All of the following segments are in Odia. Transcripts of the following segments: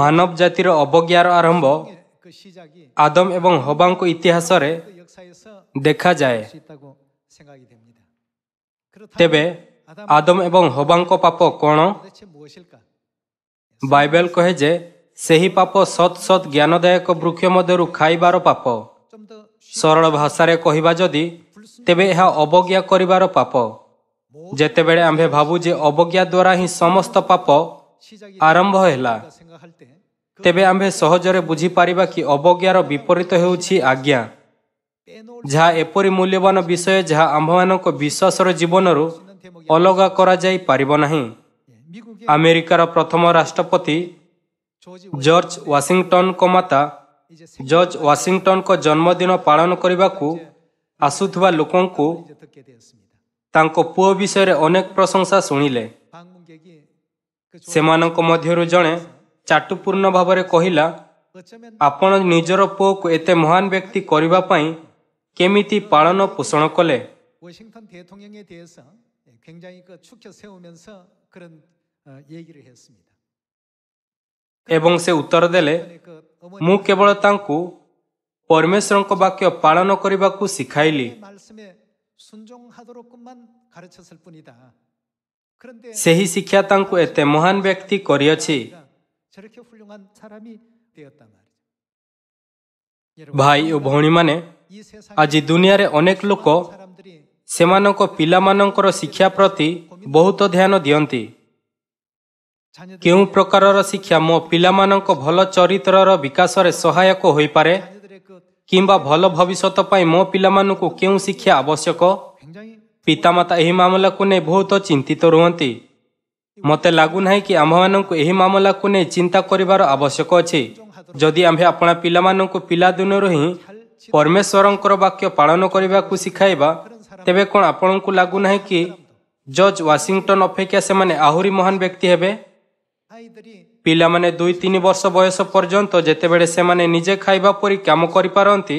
মানৱ জাতিৰ অৱজ্ঞাৰ আৰম্ভ আদম এবং হবাংক ইতিহাসৰে দেখা যায় তেবে আদম এবং হবাংক পাপ কণ বাইবেল কহে যে সেই পাপ সৎ সৎ জ্ঞানদায়ক বৃক্ষ মধ্যৰু খাইবাৰ পাপ সৰল ভাষাৰে কহিবা যদি তেবে এয়া অৱজ্ঞা কৰিবাৰ পাপ যেতিবলে আমি ভাবোঁ যে অৱজ্ঞা দ্বাৰা হি সমস্ত পাপ ଆରମ୍ଭ ହେଲା ତେବେ ଆମ୍ଭେ ସହଜରେ ବୁଝିପାରିବା କି ଅବଜ୍ଞାର ବିପରୀତ ହେଉଛି ଆଜ୍ଞା ଯାହା ଏପରି ମୂଲ୍ୟବାନ ବିଷୟ ଯାହା ଆମ୍ଭମାନଙ୍କ ବିଶ୍ୱାସର ଜୀବନରୁ ଅଲଗା କରାଯାଇପାରିବ ନାହିଁ ଆମେରିକାର ପ୍ରଥମ ରାଷ୍ଟ୍ରପତି ଜର୍ଜ ୱାଶିଂଟନଙ୍କ ମାତା ଜର୍ଜ ୱାଶିଂଟନଙ୍କ ଜନ୍ମଦିନ ପାଳନ କରିବାକୁ ଆସୁଥିବା ଲୋକଙ୍କୁ ତାଙ୍କ ପୁଅ ବିଷୟରେ ଅନେକ ପ୍ରଶଂସା ଶୁଣିଲେ ସେମାନଙ୍କ ମଧ୍ୟରୁ ଜଣେ ଚାଟୁପୂର୍ଣ୍ଣ ଭାବରେ କହିଲା ଆପଣ ନିଜର ପୁଅକୁ ଏତେ ମହାନ ବ୍ୟକ୍ତି କରିବା ପାଇଁ କେମିତି ପାଳନ ପୋଷଣ କଲେ ଏବଂ ସେ ଉତ୍ତର ଦେଲେ ମୁଁ କେବଳ ତାଙ୍କୁ ପରମେଶ୍ୱରଙ୍କ ବାକ୍ୟ ପାଳନ କରିବାକୁ ଶିଖାଇଲି 순종하도록만 가르쳤을 뿐이다. ସେହି ଶିକ୍ଷା ତାଙ୍କୁ ଏତେ ମହାନ ବ୍ୟକ୍ତି କରିଅଛି ଭାଇ ଓ ଭଉଣୀମାନେ ଆଜି ଦୁନିଆରେ ଅନେକ ଲୋକ ସେମାନଙ୍କ ପିଲାମାନଙ୍କର ଶିକ୍ଷା ପ୍ରତି ବହୁତ ଧ୍ୟାନ ଦିଅନ୍ତି କେଉଁ ପ୍ରକାରର ଶିକ୍ଷା ମୋ ପିଲାମାନଙ୍କ ଭଲ ଚରିତ୍ରର ବିକାଶରେ ସହାୟକ ହୋଇପାରେ କିମ୍ବା ଭଲ ଭବିଷ୍ୟତ ପାଇଁ ମୋ ପିଲାମାନଙ୍କୁ କେଉଁ ଶିକ୍ଷା ଆବଶ୍ୟକ ପିତାମାତା ଏହି ମାମଲାକୁ ନେଇ ବହୁତ ଚିନ୍ତିତ ରୁହନ୍ତି ମୋତେ ଲାଗୁନାହିଁ କି ଆମ୍ଭମାନଙ୍କୁ ଏହି ମାମଲାକୁ ନେଇ ଚିନ୍ତା କରିବାର ଆବଶ୍ୟକ ଅଛି ଯଦି ଆମ୍ଭେ ଆପଣା ପିଲାମାନଙ୍କୁ ପିଲାଦିନରୁ ହିଁ ପରମେଶ୍ୱରଙ୍କର ବାକ୍ୟ ପାଳନ କରିବାକୁ ଶିଖାଇବା ତେବେ କ'ଣ ଆପଣଙ୍କୁ ଲାଗୁନାହିଁ କି ଜଜ୍ ୱାଶିଂଟନ୍ ଅପେକ୍ଷା ସେମାନେ ଆହୁରି ମହାନ ବ୍ୟକ୍ତି ହେବେ ପିଲାମାନେ ଦୁଇ ତିନି ବର୍ଷ ବୟସ ପର୍ଯ୍ୟନ୍ତ ଯେତେବେଳେ ସେମାନେ ନିଜେ ଖାଇବା ପରି କାମ କରିପାରନ୍ତି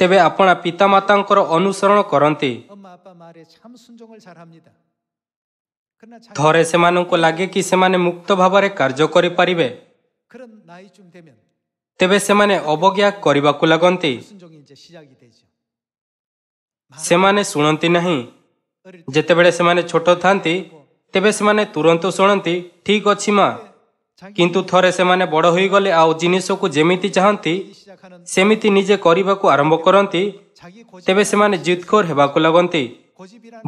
ତେବେ ଆପଣା ପିତାମାତାଙ୍କର ଅନୁସରଣ କରନ୍ତି ଥରେ ସେମାନଙ୍କୁ ଲାଗେ କି ସେମାନେ ମୁକ୍ତ ଭାବରେ କାର୍ଯ୍ୟ କରିପାରିବେ ତେବେ ସେମାନେ ଅବଜ୍ଞା କରିବାକୁ ଲାଗନ୍ତି ସେମାନେ ଶୁଣନ୍ତି ନାହିଁ ଯେତେବେଳେ ସେମାନେ ଛୋଟ ଥାନ୍ତି ତେବେ ସେମାନେ ତୁରନ୍ତ ଶୁଣନ୍ତି ଠିକ୍ ଅଛି ମା' କିନ୍ତୁ ଥରେ ସେମାନେ ବଡ଼ ହୋଇଗଲେ ଆଉ ଜିନିଷକୁ ଯେମିତି ଚାହାନ୍ତି ସେମିତି ନିଜେ କରିବାକୁ ଆରମ୍ଭ କରନ୍ତି ତେବେ ସେମାନେ ଜିତଖୋର ହେବାକୁ ଲାଗନ୍ତି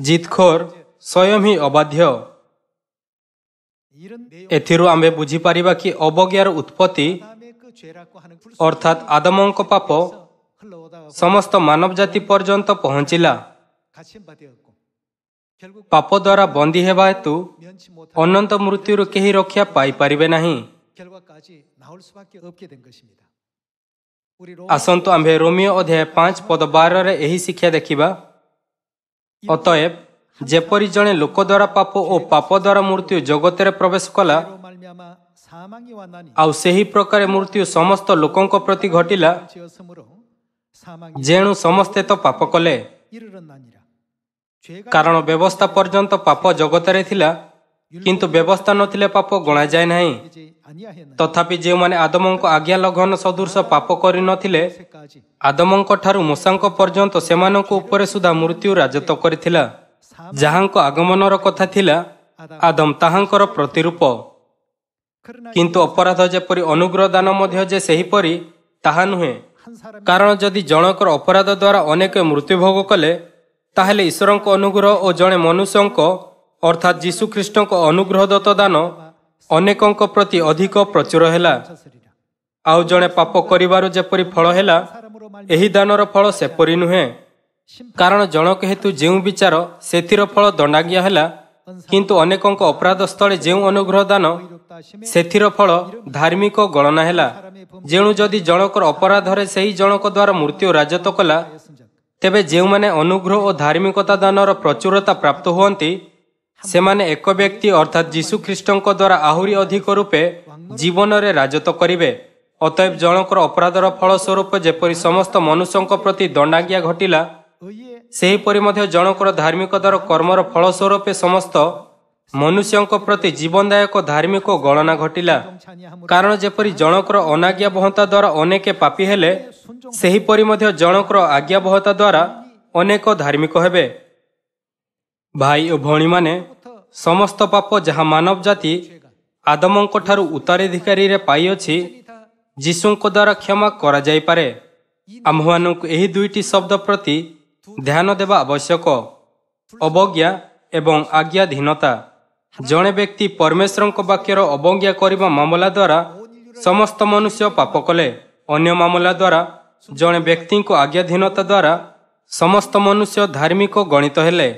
ଜିତଖୋର ସ୍ୱୟଂ ହିଁ ଅବାଧ୍ୟ ଏଥିରୁ ଆମେ ବୁଝିପାରିବା କି ଅବଜ୍ଞାର ଉତ୍ପତ୍ତି ଅର୍ଥାତ ଆଦମଙ୍କ ପାପ ସମସ୍ତ ମାନବ ଜାତି ପର୍ଯ୍ୟନ୍ତ ପହଞ୍ଚିଲା ପାପ ଦ୍ୱାରା ବନ୍ଦୀ ହେବା ହେତୁ ଅନନ୍ତ ମୃତ୍ୟୁରୁ କେହି ରକ୍ଷା ପାଇପାରିବେ ନାହିଁ ଆସନ୍ତୁ ଆମ୍ଭେ ରୋମିଓ ଅଧ୍ୟାୟ ପାଞ୍ଚ ପଦ ବାରରେ ଏହି ଶିକ୍ଷା ଦେଖିବା ଅତଏବ ଯେପରି ଜଣେ ଲୋକ ଦ୍ୱାରା ପାପ ଓ ପାପ ଦ୍ୱାରା ମୃତ୍ୟୁ ଜଗତରେ ପ୍ରବେଶ କଲା ଆଉ ସେହି ପ୍ରକାର ମୃତ୍ୟୁ ସମସ୍ତ ଲୋକଙ୍କ ପ୍ରତି ଘଟିଲା ଯେଣୁ ସମସ୍ତେ ତ ପାପ କଲେ କାରଣ ବ୍ୟବସ୍ଥା ପର୍ଯ୍ୟନ୍ତ ପାପ ଜଗତରେ ଥିଲା କିନ୍ତୁ ବ୍ୟବସ୍ଥା ନଥିଲେ ପାପ ଗଣାଯାଏ ନାହିଁ ତଥାପି ଯେଉଁମାନେ ଆଦମଙ୍କ ଆଜ୍ଞା ଲଘନ ସଦୃଶ ପାପ କରିନଥିଲେ ଆଦମଙ୍କଠାରୁ ମୂଷାଙ୍କ ପର୍ଯ୍ୟନ୍ତ ସେମାନଙ୍କ ଉପରେ ସୁଦ୍ଧା ମୃତ୍ୟୁ ରାଜତ କରିଥିଲା ଯାହାଙ୍କ ଆଗମନର କଥା ଥିଲା ଆଦମ ତାହାଙ୍କର ପ୍ରତିରୂପ କିନ୍ତୁ ଅପରାଧ ଯେପରି ଅନୁଗ୍ରହ ଦାନ ମଧ୍ୟ ଯେ ସେହିପରି ତାହା ନୁହେଁ କାରଣ ଯଦି ଜଣଙ୍କର ଅପରାଧ ଦ୍ୱାରା ଅନେକ ମୃତ୍ୟୁଭୋଗ କଲେ ତାହେଲେ ଈଶ୍ୱରଙ୍କ ଅନୁଗ୍ରହ ଓ ଜଣେ ମନୁଷ୍ୟଙ୍କ ଅର୍ଥାତ୍ ଯୀଶୁଖ୍ରୀଷ୍ଟଙ୍କ ଅନୁଗ୍ରହ ଦତ୍ତ ଦାନ ଅନେକଙ୍କ ପ୍ରତି ଅଧିକ ପ୍ରଚୁର ହେଲା ଆଉ ଜଣେ ପାପ କରିବାରୁ ଯେପରି ଫଳ ହେଲା ଏହି ଦାନର ଫଳ ସେପରି ନୁହେଁ କାରଣ ଜଣକ ହେତୁ ଯେଉଁ ବିଚାର ସେଥିର ଫଳ ଦଣ୍ଡାଗିଆ ହେଲା କିନ୍ତୁ ଅନେକଙ୍କ ଅପରାଧ ସ୍ଥଳେ ଯେଉଁ ଅନୁଗ୍ରହ ଦାନ ସେଥିର ଫଳ ଧାର୍ମିକ ଗଣନା ହେଲା ଯେଣୁ ଯଦି ଜଣଙ୍କର ଅପରାଧରେ ସେହି ଜଣଙ୍କ ଦ୍ୱାରା ମୃତ୍ୟୁ ରାଜତ କଲା ତେବେ ଯେଉଁମାନେ ଅନୁଗ୍ରହ ଓ ଧାର୍ମିକତା ଦାନର ପ୍ରଚୁରତା ପ୍ରାପ୍ତ ହୁଅନ୍ତି ସେମାନେ ଏକ ବ୍ୟକ୍ତି ଅର୍ଥାତ୍ ଯୀଶୁଖ୍ରୀଷ୍ଟଙ୍କ ଦ୍ୱାରା ଆହୁରି ଅଧିକ ରୂପେ ଜୀବନରେ ରାଜତ କରିବେ ଅତଏବ ଜଣଙ୍କର ଅପରାଧର ଫଳ ସ୍ୱରୂପ ଯେପରି ସମସ୍ତ ମନୁଷ୍ୟଙ୍କ ପ୍ରତି ଦଣ୍ଡାଜ୍ଞା ଘଟିଲା ସେହିପରି ମଧ୍ୟ ଜଣଙ୍କର ଧାର୍ମିକତାର କର୍ମର ଫଳ ସ୍ୱରୂପେ ସମସ୍ତ ମନୁଷ୍ୟଙ୍କ ପ୍ରତି ଜୀବନଦାୟକ ଧାର୍ମିକ ଗଣନା ଘଟିଲା କାରଣ ଯେପରି ଜଣଙ୍କର ଅନାଜ୍ଞା ବହତା ଦ୍ୱାରା ଅନେକ ପାପି ହେଲେ ସେହିପରି ମଧ୍ୟ ଜଣଙ୍କର ଆଜ୍ଞା ବହତା ଦ୍ୱାରା ଅନେକ ଧାର୍ମିକ ହେବେ ଭାଇ ଓ ଭଉଣୀମାନେ ସମସ୍ତ ପାପ ଯାହା ମାନବ ଜାତି ଆଦମଙ୍କ ଠାରୁ ଉତ୍ତରାଧିକାରୀରେ ପାଇଅଛି ଯୀଶୁଙ୍କ ଦ୍ୱାରା କ୍ଷମା କରାଯାଇପାରେ ଆମ୍ଭମାନଙ୍କୁ ଏହି ଦୁଇଟି ଶବ୍ଦ ପ୍ରତି ଧ୍ୟାନ ଦେବା ଆବଶ୍ୟକ ଅବଜ୍ଞା ଏବଂ ଆଜ୍ଞାଧୀନତା ଜଣେ ବ୍ୟକ୍ତି ପରମେଶ୍ୱରଙ୍କ ବାକ୍ୟର ଅବଜ୍ଞା କରିବା ମାମଲା ଦ୍ୱାରା ସମସ୍ତ ମନୁଷ୍ୟ ପାପ କଲେ ଅନ୍ୟ ମାମଲା ଦ୍ୱାରା ଜଣେ ବ୍ୟକ୍ତିଙ୍କ ଆଜ୍ଞାଧୀନତା ଦ୍ୱାରା ସମସ୍ତ ମନୁଷ୍ୟ ଧାର୍ମିକ ଗଣିତ ହେଲେ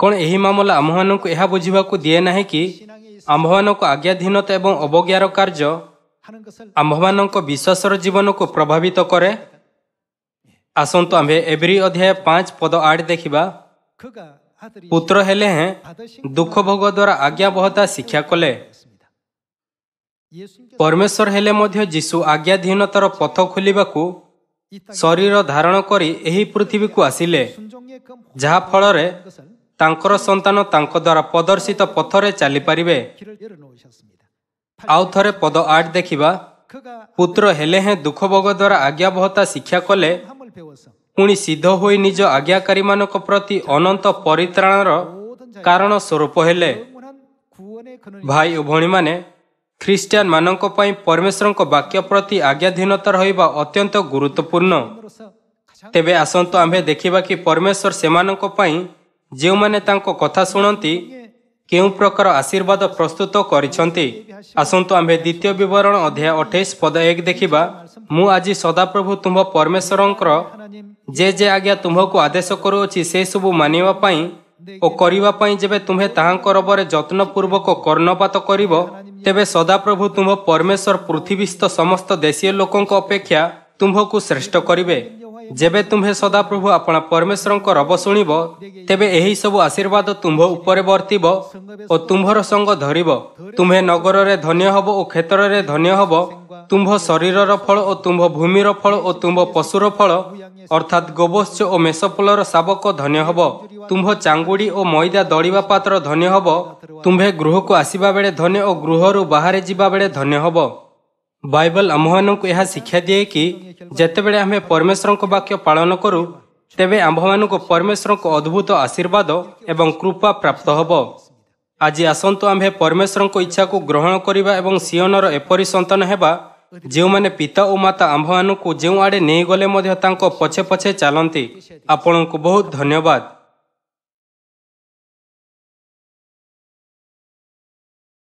କ'ଣ ଏହି ମାମଲା ଆମ୍ଭମାନଙ୍କୁ ଏହା ବୁଝିବାକୁ ଦିଏ ନାହିଁ କି ଆମ୍ଭମାନଙ୍କ ଆଜ୍ଞାଧୀନତା ଏବଂ ଅବଜ୍ଞାର କାର୍ଯ୍ୟ ଆମ୍ଭମାନଙ୍କ ବିଶ୍ୱାସର ଜୀବନକୁ ପ୍ରଭାବିତ କରେ ଆସନ୍ତୁ ଆମ୍ଭେ ଏଭ୍ରି ଅଧ୍ୟାୟ ପାଞ୍ଚ ପଦ ଆଠ ଦେଖିବା ପୁତ୍ର ହେଲେ ହେଁ ଦୁଃଖ ଭୋଗ ଦ୍ୱାରା ଆଜ୍ଞାବହତା ଶିକ୍ଷା କଲେ ପରମେଶ୍ୱର ହେଲେ ମଧ୍ୟ ଯୀଶୁ ଆଜ୍ଞାଧୀନତାର ପଥ ଖୋଲିବାକୁ ଶରୀର ଧାରଣ କରି ଏହି ପୃଥିବୀକୁ ଆସିଲେ ଯାହାଫଳରେ ତାଙ୍କର ସନ୍ତାନ ତାଙ୍କ ଦ୍ୱାରା ପ୍ରଦର୍ଶିତ ପଥରେ ଚାଲିପାରିବେ ଆଉ ଥରେ ପଦ ଆଠ ଦେଖିବା ପୁତ୍ର ହେଲେ ହେଁ ଦୁଃଖଭୋଗ ଦ୍ୱାରା ଆଜ୍ଞାବହତା ଶିକ୍ଷା କଲେ ପୁଣି ସିଦ୍ଧ ହୋଇ ନିଜ ଆଜ୍ଞାକାରୀମାନଙ୍କ ପ୍ରତି ଅନନ୍ତ ପରିତ୍ରାଣର କାରଣ ସ୍ୱରୂପ ହେଲେ ଭାଇ ଓ ଭଉଣୀମାନେ ଖ୍ରୀଷ୍ଟିଆନମାନଙ୍କ ପାଇଁ ପରମେଶ୍ୱରଙ୍କ ବାକ୍ୟ ପ୍ରତି ଆଜ୍ଞାଧୀନତା ରହିବା ଅତ୍ୟନ୍ତ ଗୁରୁତ୍ୱପୂର୍ଣ୍ଣ ତେବେ ଆସନ୍ତୁ ଆମ୍ଭେ ଦେଖିବା କି ପରମେଶ୍ୱର ସେମାନଙ୍କ ପାଇଁ ଯେଉଁମାନେ ତାଙ୍କ କଥା ଶୁଣନ୍ତି କେଉଁ ପ୍ରକାର ଆଶୀର୍ବାଦ ପ୍ରସ୍ତୁତ କରିଛନ୍ତି ଆସନ୍ତୁ ଆମ୍ଭେ ଦ୍ୱିତୀୟ ବିବରଣ ଅଧ୍ୟାୟ ଅଠେଇଶ ପଦ ଏକ ଦେଖିବା ମୁଁ ଆଜି ସଦାପ୍ରଭୁ ତୁମ୍ଭ ପରମେଶ୍ୱରଙ୍କର ଯେ ଯେ ଆଜ୍ଞା ତୁମ୍ଭକୁ ଆଦେଶ କରୁଅଛି ସେସବୁ ମାନିବା ପାଇଁ ଓ କରିବା ପାଇଁ ଯେବେ ତୁମ୍ଭେ ତାହାଙ୍କର ବରେ ଯତ୍ନପୂର୍ବକ କର୍ଣ୍ଣପାତ କରିବ ତେବେ ସଦାପ୍ରଭୁ ତୁମ୍ଭ ପରମେଶ୍ୱର ପୃଥିବୀସ୍ଥ ସମସ୍ତ ଦେଶୀୟ ଲୋକଙ୍କ ଅପେକ୍ଷା ତୁମ୍ଭକୁ ଶ୍ରେଷ୍ଠ କରିବେ ଯେବେ ତୁମ୍ଭେ ସଦାପ୍ରଭୁ ଆପଣ ପରମେଶ୍ୱରଙ୍କ ରବ ଶୁଣିବ ତେବେ ଏହିସବୁ ଆଶୀର୍ବାଦ ତୁମ୍ଭ ଉପରେ ବର୍ତ୍ତିବ ଓ ତୁମ୍ଭର ସଙ୍ଗ ଧରିବ ତୁମ୍ଭେ ନଗରରେ ଧନ୍ୟ ହେବ ଓ କ୍ଷେତ୍ରରେ ଧନ୍ୟ ହେବ ତୁମ୍ଭ ଶରୀରର ଫଳ ଓ ତୁମ୍ଭ ଭୂମିର ଫଳ ଓ ତୁମ୍ଭ ପଶୁର ଫଳ ଅର୍ଥାତ୍ ଗୋବତ୍ସ ଓ ମେଷପୋଲର ଶାବକ ଧନ୍ୟ ହେବ ତୁମ୍ଭ ଚାଙ୍ଗୁଡ଼ି ଓ ମଇଦା ଦଳିବା ପାତ୍ର ଧନ୍ୟ ହେବ ତୁମ୍ଭେ ଗୃହକୁ ଆସିବା ବେଳେ ଧନ୍ୟ ଓ ଗୃହରୁ ବାହାରେ ଯିବା ବେଳେ ଧନ୍ୟ ହେବ ବାଇବଲ ଆମ୍ଭମାନଙ୍କୁ ଏହା ଶିକ୍ଷା ଦିଏ କି ଯେତେବେଳେ ଆମେ ପରମେଶ୍ୱରଙ୍କ ବାକ୍ୟ ପାଳନ କରୁ ତେବେ ଆମ୍ଭମାନଙ୍କୁ ପରମେଶ୍ୱରଙ୍କ ଅଦ୍ଭୁତ ଆଶୀର୍ବାଦ ଏବଂ କୃପା ପ୍ରାପ୍ତ ହେବ ଆଜି ଆସନ୍ତୁ ଆମ୍ଭେ ପରମେଶ୍ୱରଙ୍କ ଇଚ୍ଛାକୁ ଗ୍ରହଣ କରିବା ଏବଂ ସିଓନର ଏପରି ସନ୍ତାନ ହେବା ଯେଉଁମାନେ ପିତା ଓ ମାତା ଆମ୍ଭମାନଙ୍କୁ ଯେଉଁଆଡ଼େ ନେଇଗଲେ ମଧ୍ୟ ତାଙ୍କ ପଛେ ପଛେ ଚାଲନ୍ତି ଆପଣଙ୍କୁ ବହୁତ ଧନ୍ୟବାଦ